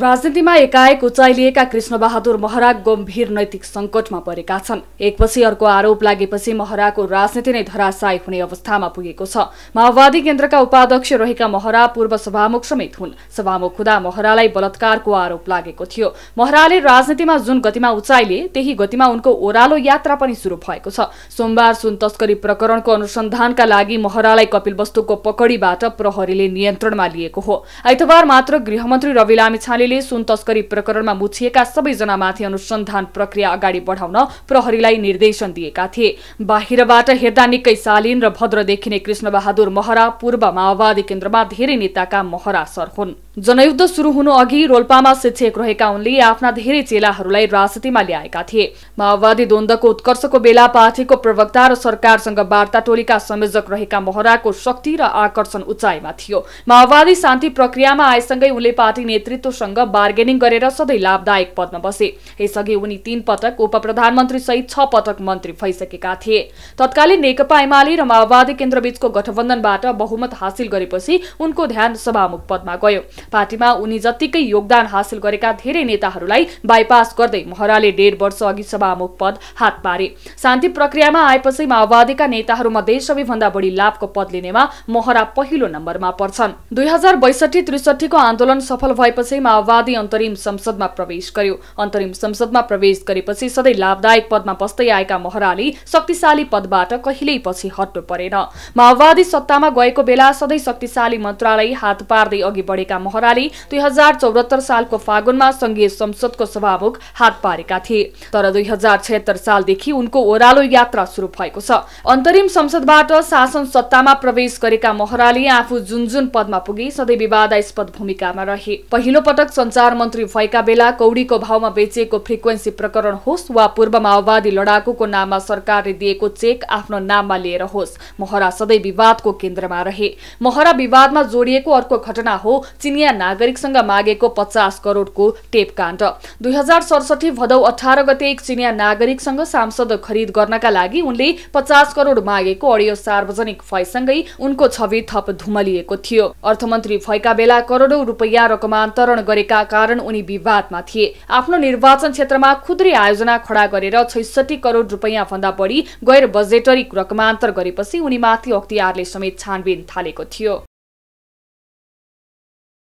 राजनीतिमा एकाएक उचाइ लिएका कृष्णबहादुर महरा गम्भीर नैतिक संकटमा परेका छन् एकपछि अर्को आरोप लागेपछि महराको राजनीति नै धराशायी हुने अवस्थामा पुगेको छ माओवादी केन्द्रका उपाध्यक्ष रहेका महरा पूर्व सभामुख समेत हुन् सभामुख हुँदा महरालाई बलात्कारको आरोप लागेको थियो महराले राजनीतिमा जुन गतिमा उचाइ लिए त्यही गतिमा उनको ओह्रालो यात्रा पनि सुरु भएको छ सोमबार सुन तस्करी प्रकरणको अनुसन्धानका लागि महरालाई कपिलवस्तुको पकडीबाट प्रहरीले नियन्त्रणमा लिएको हो आइतबार मात्र गृहमन्त्री रवि लामिछाने एमाले सुन तस्करी प्रकरणमा मुछिएका सबैजनामाथि अनुसन्धान प्रक्रिया अगाडि बढाउन प्रहरीलाई निर्देशन दिएका थिए बाहिरबाट हेर्दा निकै शालीन र भद्र देखिने कृष्णबहादुर महरा पूर्व माओवादी केन्द्रमा धेरै नेताका महरा सर हुन् जनयुद्ध सुरु हुनु अघि रोल्पामा शिक्षक रहेका उनले आफ्ना धेरै चेलाहरूलाई राजनीतिमा ल्याएका थिए माओवादी द्वन्दको उत्कर्षको बेला पार्टीको प्रवक्ता र सरकारसँग वार्ता टोलीका संयोजक रहेका महराको शक्ति र आकर्षण उचाइमा थियो माओवादी शान्ति प्रक्रियामा आएसँगै उनले पार्टी नेतृत्वसँग बार्गेनिङ गरेर सधैँ लाभदायक पदमा बसे यसअघि उनी तीन पटक उप प्रधानमन्त्री सहित छ पटक मन्त्री भइसकेका थिए तत्कालीन नेकपा एमाले र माओवादी केन्द्रबीचको गठबन्धनबाट बहुमत हासिल गरेपछि उनको ध्यान सभामुख पदमा गयो पार्टीमा उनी जत्तिकै योगदान हासिल गरेका धेरै नेताहरूलाई बाइपास गर्दै महराले डेढ वर्ष अघि सभामुख पद हात पारे शान्ति प्रक्रियामा आएपछि माओवादीका नेताहरूमध्ये सबैभन्दा बढी लाभको पद लिनेमा महरा पहिलो नम्बरमा पर्छन् दुई हजार बैसठी त्रिसठीको आन्दोलन सफल भएपछि माओवादी अन्तरिम संसदमा प्रवेश गर्यो अन्तरिम संसदमा प्रवेश गरेपछि सधैँ लाभदायक पदमा बस्दै आएका महराले शक्तिशाली पदबाट कहिल्यै पछि हट्नु परेन माओवादी सत्तामा गएको बेला सधैँ शक्तिशाली मन्त्रालय हात पार्दै अघि बढेका महराले दुई हजार चौरात्तर सालको फागुनमा संघीय संसदको सभामुख हात पारेका थिए तर दुई हजार छयत्तर सालदेखि उनको ओह्रालो यात्रा सुरु भएको छ अन्तरिम संसदबाट शासन सत्तामा प्रवेश गरेका महराले आफू जुन जुन पदमा पुगे सधैँ विवादास्पद भूमिकामा रहे पहिलो पटक संचार मन्त्री भएका बेला कौडीको भावमा बेचिएको फ्रिक्वेन्सी प्रकरण होस् वा पूर्व माओवादी लडाकुको नाममा सरकारले दिएको चेक आफ्नो नाममा लिएर होस् महरा सधैँ विवादको केन्द्रमा रहे महरा विवादमा जोडिएको अर्को घटना हो चिनिया स्थानीय नागरिकसँग मागेको पचास करोडको टेपकाण्ड दुई हजार भदौ अठार गते एक चिनिया नागरिकसँग सांसद खरिद गर्नका लागि उनले पचास करोड मागेको अडियो सार्वजनिक भएसँगै उनको छवि थप धुमलिएको थियो अर्थमन्त्री भएका बेला करोडौं रुपियाँ रकमान्तरण गरेका कारण उनी विवादमा थिए आफ्नो निर्वाचन क्षेत्रमा खुद्री आयोजना खडा गरेर छैसठी करोड रुपियाँ भन्दा बढी गैर बजेटरी रकमान्तर गरेपछि उनीमाथि अख्तियारले समेत छानबिन थालेको थियो